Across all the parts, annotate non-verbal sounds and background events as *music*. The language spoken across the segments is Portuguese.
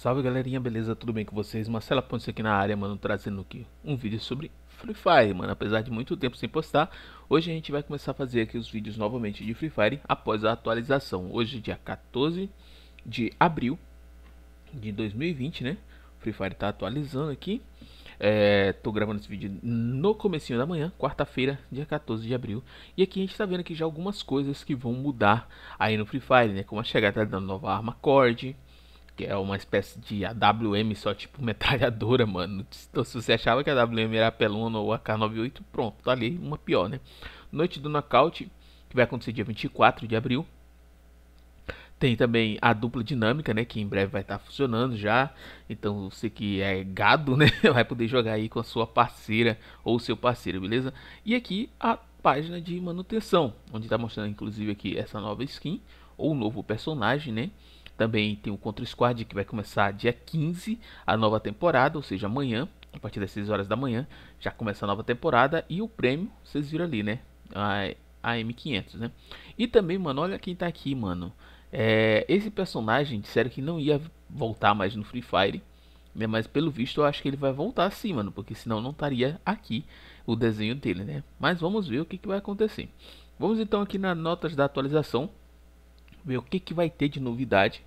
Salve galerinha, beleza? Tudo bem com vocês? Marcela Pontes aqui na área, mano, trazendo aqui um vídeo sobre Free Fire, mano. Apesar de muito tempo sem postar, hoje a gente vai começar a fazer aqui os vídeos novamente de Free Fire após a atualização. Hoje, dia 14 de abril de 2020, né? Free Fire tá atualizando aqui. É, tô gravando esse vídeo no comecinho da manhã, quarta-feira, dia 14 de abril. E aqui a gente tá vendo aqui já algumas coisas que vão mudar aí no Free Fire, né? Como a chegada da nova arma Cord, que é uma espécie de AWM, só tipo metralhadora, mano. Então, se você achava que a AWM era a Pelona ou a K98, pronto, tá ali uma pior, né? Noite do Nocaute, que vai acontecer dia 24 de abril. Tem também a dupla dinâmica, né? Que em breve vai estar tá funcionando já. Então você que é gado, *laughs* né? Vai poder jogar aí com a sua parceira ou seu parceiro, beleza? E aqui a página de manutenção, onde está mostrando inclusive aqui essa nova skin ou novo personagem, né? Também tem o Contra Squad, que vai começar dia 15, a nova temporada, ou seja, amanhã, a partir das 6 horas da manhã, já começa a nova temporada. E o prêmio, vocês viram ali, né? A, M500, né? E também, mano, olha quem tá aqui, mano. É, esse personagem disseram que não ia voltar mais no Free Fire. Né? Mas pelo visto eu acho que ele vai voltar sim, mano. Porque senão não estaria aqui o desenho dele, né? Mas vamos ver o que, que vai acontecer. Vamos então aqui nas notas da atualização. Ver o que, que vai ter de novidade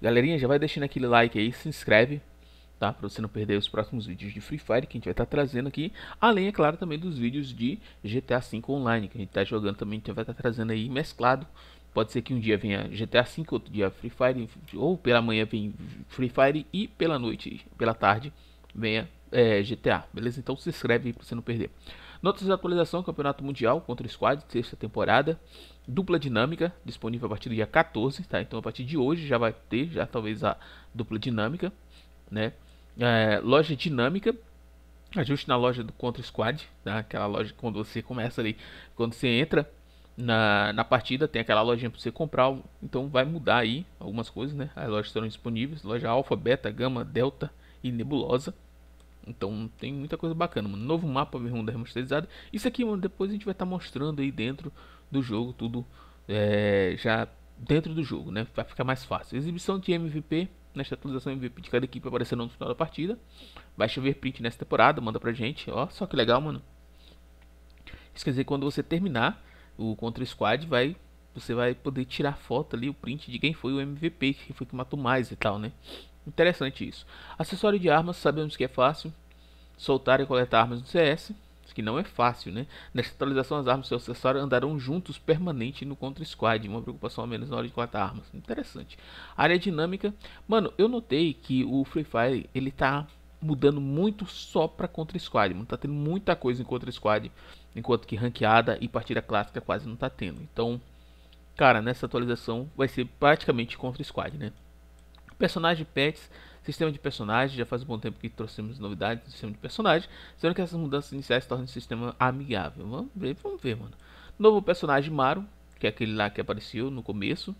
Galerinha, já vai deixando aquele like aí, se inscreve, tá? Pra você não perder os próximos vídeos de Free Fire que a gente vai estar tá trazendo aqui. Além, é claro, também dos vídeos de GTA V Online que a gente tá jogando também, a gente vai estar tá trazendo aí mesclado. Pode ser que um dia venha GTA V, outro dia Free Fire, ou pela manhã vem Free Fire e pela noite, pela tarde, venha é, GTA, beleza? Então se inscreve aí pra você não perder. Notas de atualização, Campeonato Mundial contra o Squad, sexta temporada dupla dinâmica disponível a partir do dia 14, tá? Então a partir de hoje já vai ter já talvez a dupla dinâmica, né? É, loja dinâmica, ajuste na loja do Contra Squad, tá? Aquela loja quando você começa ali, quando você entra na, na partida, tem aquela lojinha para você comprar, então vai mudar aí algumas coisas, né? As lojas estão disponíveis, loja alfa, beta, gama, delta e nebulosa. Então tem muita coisa bacana, mano. Novo mapa Verrunda remasterizado. Isso aqui, mano, depois a gente vai estar tá mostrando aí dentro do jogo, tudo é, já dentro do jogo, né? Vai ficar mais fácil. Exibição de MVP, nesta atualização MVP de cada equipe aparecendo no final da partida. Vai chover print nessa temporada, manda pra gente. Ó, só que legal, mano. Isso quer dizer quando você terminar o Contra Squad, vai, você vai poder tirar foto ali, o print de quem foi o MVP, quem foi que matou mais e tal, né? Interessante isso. Acessório de armas, sabemos que é fácil. Soltar e coletar armas no CS que não é fácil, né? Nesta atualização, as armas e seu acessório andarão juntos permanente no Contra Squad, uma preocupação a menos na hora de coletar armas. Interessante. Área dinâmica. Mano, eu notei que o Free Fire, ele tá mudando muito só para Contra Squad, mano. Tá tendo muita coisa em Contra Squad, enquanto que ranqueada e partida clássica quase não tá tendo. Então, cara, nessa atualização vai ser praticamente Contra Squad, né? Personagem pets Sistema de personagem, já faz um bom tempo que trouxemos novidades do sistema de personagem, sendo que essas mudanças iniciais tornam o sistema amigável. Vamos ver, vamos ver, mano. Novo personagem Maru, que é aquele lá que apareceu no começo,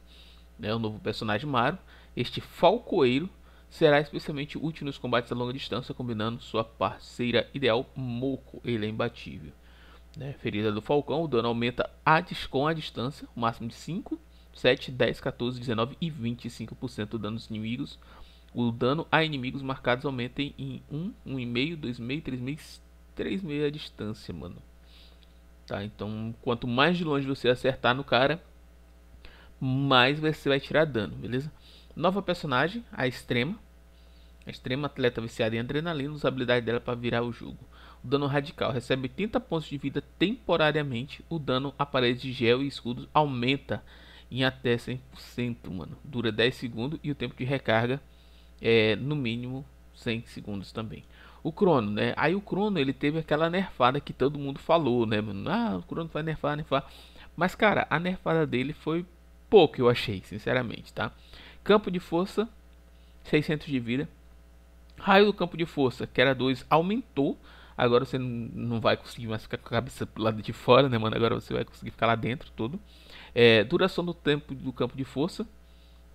né, o novo personagem Maru. Este falcoeiro será especialmente útil nos combates a longa distância, combinando sua parceira ideal Moco, ele é imbatível. Né, ferida do Falcão, o dano aumenta a com a distância, o máximo de 5, 7, 10, 14, 19 e 25% danos inimigos o dano a inimigos marcados aumenta em 1, 1,5, 2,5, 3,5, 3,5 a distância, mano. Tá, então quanto mais de longe você acertar no cara, mais você vai tirar dano, beleza? Nova personagem, a Extrema. A Extrema, atleta viciada em adrenalina, usa a habilidade dela para virar o jogo. O dano radical recebe 30 pontos de vida temporariamente. O dano a paredes de gel e escudos aumenta em até 100%, mano. Dura 10 segundos e o tempo de recarga é, no mínimo 100 segundos também. O Crono, né? Aí o Crono ele teve aquela nerfada que todo mundo falou, né? Ah, o Crono vai nerfar, nerfar. Mas cara, a nerfada dele foi pouco, eu achei, sinceramente, tá? Campo de força, 600 de vida. Raio do campo de força, que era 2, aumentou. Agora você não vai conseguir mais ficar com a cabeça lado de fora, né, mano? Agora você vai conseguir ficar lá dentro todo. É, duração do tempo do campo de força,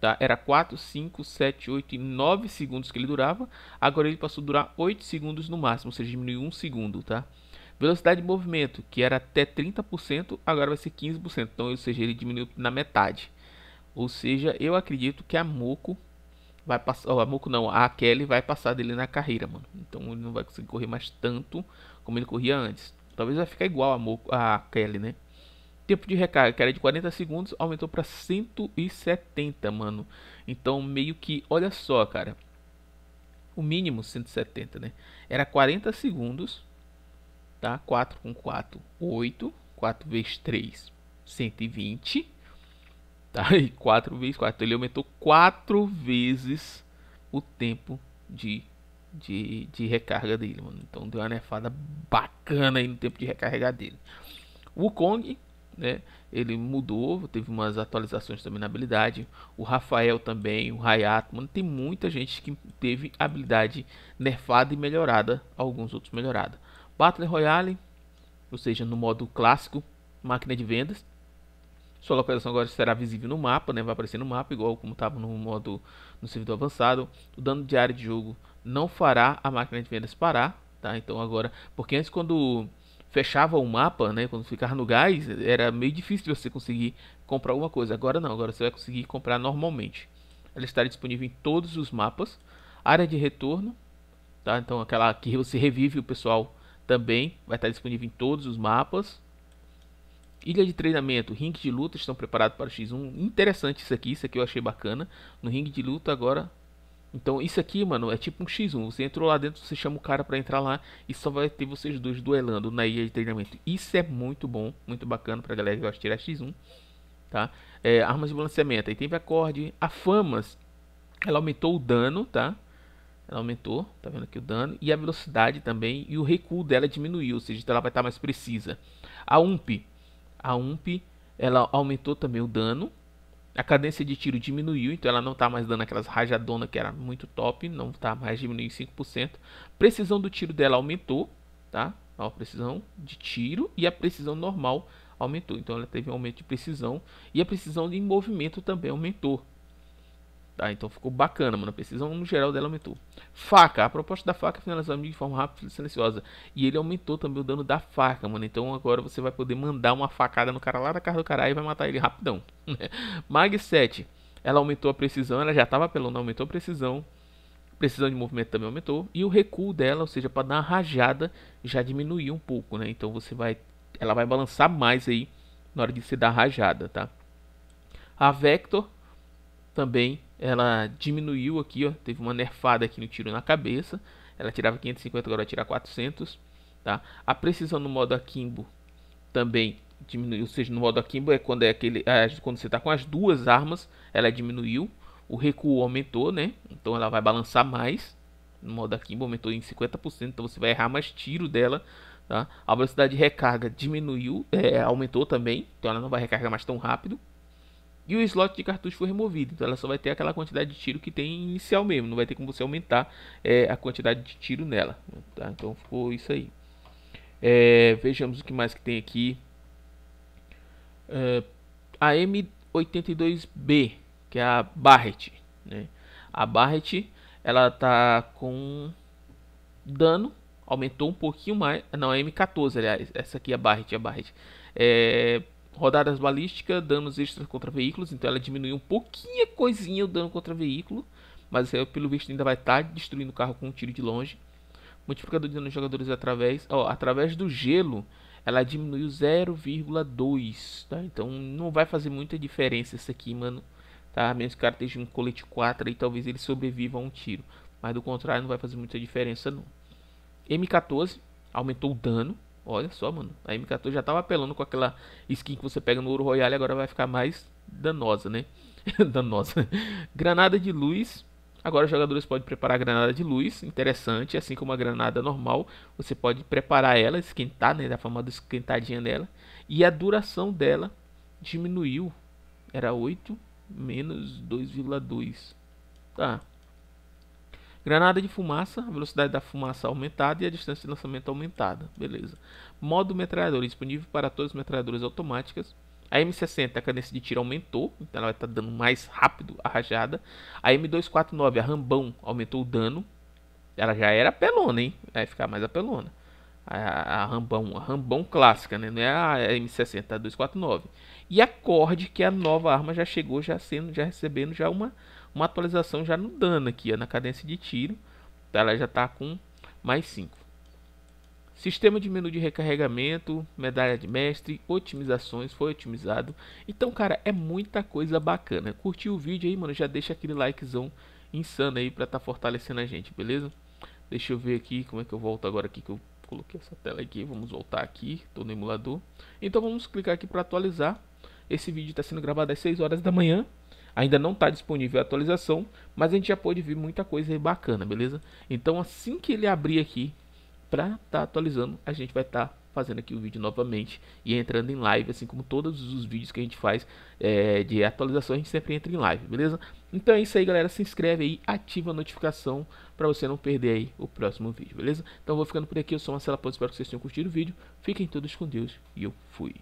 Tá? Era 4, 5, 7, 8 e 9 segundos que ele durava. Agora ele passou a durar 8 segundos no máximo, ou seja, diminuiu 1 segundo. Tá? Velocidade de movimento, que era até 30%, agora vai ser 15%. Então, ou seja, ele diminuiu na metade. Ou seja, eu acredito que a Moco vai passar. a Moco não, a Kelly vai passar dele na carreira, mano. Então ele não vai conseguir correr mais tanto como ele corria antes. Talvez vai ficar igual a, Moco, a Kelly, né? Tempo de recarga, que era de 40 segundos, aumentou para 170, mano. Então, meio que, olha só, cara. O mínimo 170, né? Era 40 segundos, tá? 4 com 4, 8. 4 vezes 3, 120. Tá? E 4 vezes 4. Então, ele aumentou 4 vezes o tempo de de, de, recarga dele, mano. Então deu uma nefada bacana aí no tempo de recarregar dele. O Kong né? Ele mudou, teve umas atualizações também na habilidade. O Rafael também, o Hayato, mano, tem muita gente que teve habilidade nerfada e melhorada, alguns outros melhorada. Battle Royale, ou seja, no modo clássico, máquina de vendas. Sua localização agora será visível no mapa, né? Vai aparecer no mapa, igual como estava no modo no servidor avançado. O dano diário de jogo não fará a máquina de vendas parar, tá? Então agora, porque antes quando fechava o mapa, né? Quando ficava no gás, era meio difícil você conseguir comprar alguma coisa. Agora não, agora você vai conseguir comprar normalmente. Ela está disponível em todos os mapas. Área de retorno, tá? Então aquela que você revive o pessoal também vai estar disponível em todos os mapas. Ilha de treinamento, ringue de luta estão preparados para o X1. Interessante isso aqui, isso aqui eu achei bacana. No ringue de luta agora então isso aqui, mano, é tipo um X1. Você entrou lá dentro, você chama o cara para entrar lá e só vai ter vocês dois duelando na ilha de treinamento. Isso é muito bom, muito bacana pra galera que gosta de tirar X1. Tá? É, armas de balanceamento, aí teve acorde. A famas, ela aumentou o dano, tá? Ela aumentou, tá vendo aqui o dano. E a velocidade também. E o recuo dela diminuiu, ou seja, ela vai estar mais precisa. A UMP. A UMP, ela aumentou também o dano, a cadência de tiro diminuiu, então ela não está mais dando aquelas rajadonas que era muito top, não está mais diminuindo 5%. Precisão do tiro dela aumentou, tá? A precisão de tiro e a precisão normal aumentou. Então ela teve um aumento de precisão e a precisão de movimento também aumentou. Tá, então ficou bacana, mano. A precisão no geral dela aumentou. Faca. A proposta da faca é finalizar de forma rápida e silenciosa. E ele aumentou também o dano da faca, mano. Então agora você vai poder mandar uma facada no cara lá da cara do caralho e vai matar ele rapidão. *laughs* Né? Mag 7. Ela aumentou a precisão. Ela já tava apelando, aumentou a precisão. Precisão de movimento também aumentou. E o recuo dela, ou seja, para dar uma rajada, já diminuiu um pouco, né? Então você vai. Ela vai balançar mais aí na hora de se dar rajada, tá? A Vector também ela diminuiu aqui, ó, teve uma nerfada aqui no tiro na cabeça. Ela tirava 550, agora tira 400, tá? A precisão no modo Akimbo também diminuiu, ou seja, no modo Akimbo é quando é aquele, é, quando você está com as duas armas, ela diminuiu. O recuo aumentou, né? Então ela vai balançar mais. No modo Akimbo aumentou em 50%, então você vai errar mais tiro dela, tá? A velocidade de recarga diminuiu, é, aumentou também, então ela não vai recarregar mais tão rápido. E o slot de cartucho foi removido, então ela só vai ter aquela quantidade de tiro que tem inicial mesmo, não vai ter como você aumentar é, a quantidade de tiro nela. Tá? Então ficou isso aí. É, vejamos o que mais que tem aqui. É, a M82B, que é a Barret. Né? A Barret, ela tá com dano, aumentou um pouquinho mais. Não, a M14, aliás, essa aqui é a Barret, a Barret. É, rodadas balísticas, danos extras contra veículos, então ela diminuiu um pouquinho coisinha o dano contra veículo, mas aí, pelo visto ainda vai estar tá destruindo o carro com um tiro de longe. Multiplicador de dano jogadores através, ó, através do gelo, ela diminuiu 0,2, tá? Então não vai fazer muita diferença isso aqui, mano, tá? Menos que o cara esteja um colete 4 aí, talvez ele sobreviva a um tiro, mas do contrário não vai fazer muita diferença não. M14 aumentou o dano, Olha só, mano. A M14 já tava apelando com aquela skin que você pega no Ouro Royale, agora vai ficar mais danosa, né? *laughs* danosa. Granada de luz. Agora os jogadores podem preparar granada de luz, interessante, assim como a granada normal, você pode preparar ela, esquentar, né, da famosa esquentadinha dela, e a duração dela diminuiu, era 8 menos 2,2, tá, Granada de fumaça, velocidade da fumaça aumentada e a distância de lançamento aumentada. Beleza. Modo metralhadora disponível para todas as metralhadoras automáticas. A M60, a cadência de tiro aumentou, então ela vai estar tá dando mais rápido a rajada. A M249, a Rambão, aumentou o dano. Ela já era apelona, hein? Vai ficar mais apelona. A, a Rambão, a Rambão clássica, né? Não é a M60, a 249. E a Cord, que é a nova arma, já chegou já sendo, já recebendo já uma uma atualização já no dano aqui, ó, na cadência de tiro. Tá? Ela já está com mais 5. Sistema de menu de recarregamento, medalha de mestre, otimizações, foi otimizado. Então, cara, é muita coisa bacana. Curtiu o vídeo aí, mano? Já deixa aquele likezão insano aí para tá fortalecendo a gente, beleza? Deixa eu ver aqui como é que eu volto agora aqui que eu coloquei essa tela aqui. Vamos voltar aqui, tô no emulador. Então vamos clicar aqui para atualizar. Esse vídeo está sendo gravado às 6 horas da manhã. Ainda não está disponível a atualização, mas a gente já pode ver muita coisa bacana, beleza? Então assim que ele abrir aqui para estar tá atualizando, a gente vai estar tá fazendo aqui o vídeo novamente e entrando em live, assim como todos os vídeos que a gente faz é, de atualização, a gente sempre entra em live, beleza? Então é isso aí, galera. Se inscreve aí, ativa a notificação para você não perder aí o próximo vídeo, beleza? Então vou ficando por aqui. Eu sou Marcelo Ponto, espero que vocês tenham curtido o vídeo. Fiquem todos com Deus e eu fui.